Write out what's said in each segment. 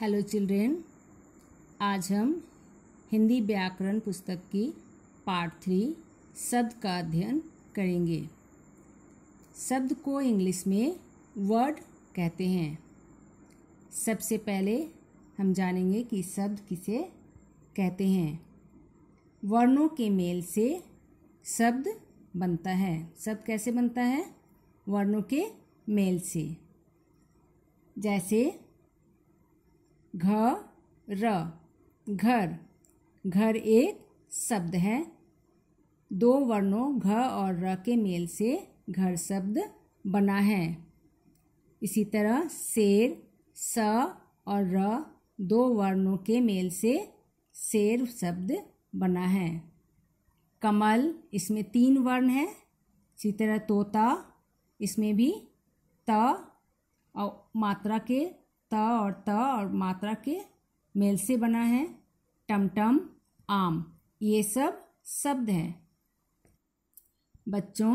hello children आज हम हिंदी व्याकरण पुस्तक की पार्ट थ्री शब्द का अध्ययन करेंगे शब्द को इंग्लिश में वर्ड कहते हैं सबसे पहले हम जानेंगे कि शब्द किसे कहते हैं वर्णों के मेल से शब्द बनता है शब्द कैसे बनता है वर्णों के मेल से जैसे घ र घर घर एक शब्द है दो वर्णों घ और र के मेल से घर शब्द बना है इसी तरह शेर स और र दो वर्णों के मेल से शेर शब्द बना है कमल इसमें तीन वर्ण है इसी तरह तोता इसमें भी त और मात्रा के त और त और मात्रा के मेल से बना है टमटम आम ये सब शब्द हैं बच्चों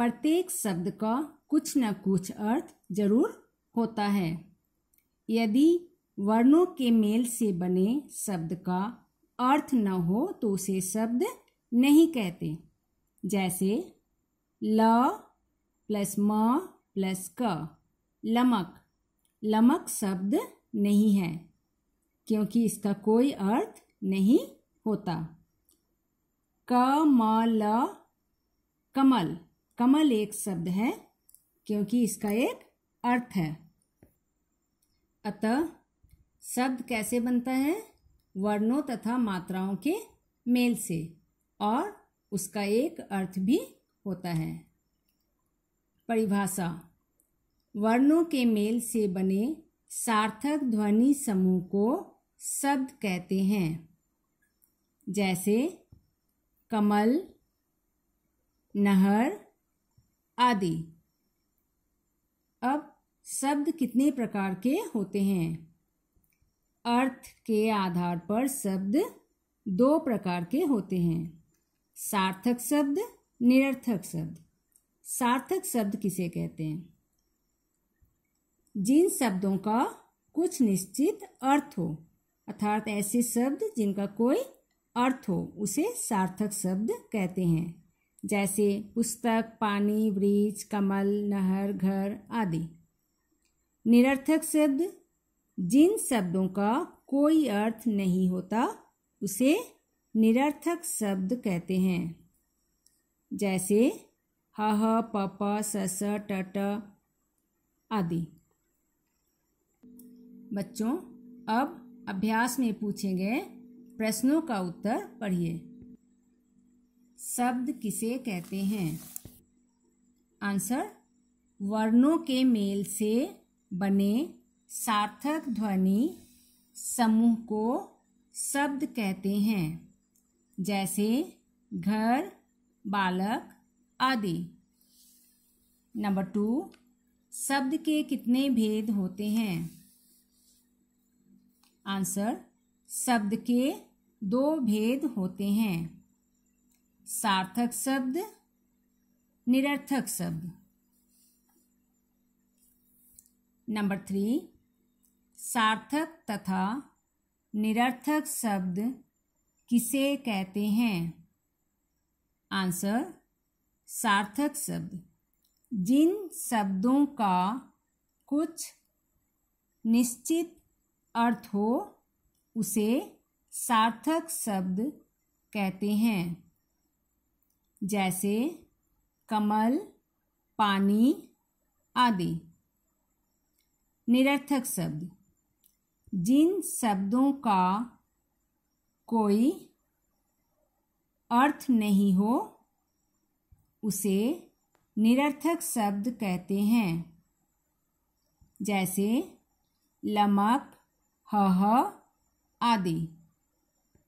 प्रत्येक शब्द का कुछ न कुछ अर्थ जरूर होता है यदि वर्णों के मेल से बने शब्द का अर्थ न हो तो उसे शब्द नहीं कहते जैसे ल प्लस म प्लस क लमक लमक शब्द नहीं है क्योंकि इसका कोई अर्थ नहीं होता कमल कमल कमल एक शब्द है क्योंकि इसका एक अर्थ है अतः शब्द कैसे बनता है वर्णों तथा मात्राओं के मेल से और उसका एक अर्थ भी होता है परिभाषा वर्णों के मेल से बने सार्थक ध्वनि समूह को शब्द कहते हैं जैसे कमल नहर आदि अब शब्द कितने प्रकार के होते हैं अर्थ के आधार पर शब्द दो प्रकार के होते हैं सार्थक शब्द निरर्थक शब्द सार्थक शब्द किसे कहते हैं जिन शब्दों का कुछ निश्चित अर्थ हो अर्थात ऐसे शब्द जिनका कोई अर्थ हो उसे सार्थक शब्द कहते हैं जैसे पुस्तक पानी वृक्ष कमल नहर घर आदि निरर्थक शब्द जिन शब्दों का कोई अर्थ नहीं होता उसे निरर्थक शब्द कहते हैं जैसे ह ह प प स स ट आदि बच्चों अब अभ्यास में पूछे गए प्रश्नों का उत्तर पढ़िए शब्द किसे कहते हैं आंसर वर्णों के मेल से बने सार्थक ध्वनि समूह को शब्द कहते हैं जैसे घर बालक आदि नंबर टू शब्द के कितने भेद होते हैं आंसर शब्द के दो भेद होते हैं सार्थक शब्द निरर्थक शब्द नंबर थ्री सार्थक तथा निरर्थक शब्द किसे कहते हैं आंसर सार्थक शब्द जिन शब्दों का कुछ निश्चित अर्थ हो उसे सार्थक शब्द कहते हैं जैसे कमल पानी आदि निरर्थक शब्द जिन शब्दों का कोई अर्थ नहीं हो उसे निरर्थक शब्द कहते हैं जैसे लमक ह आदि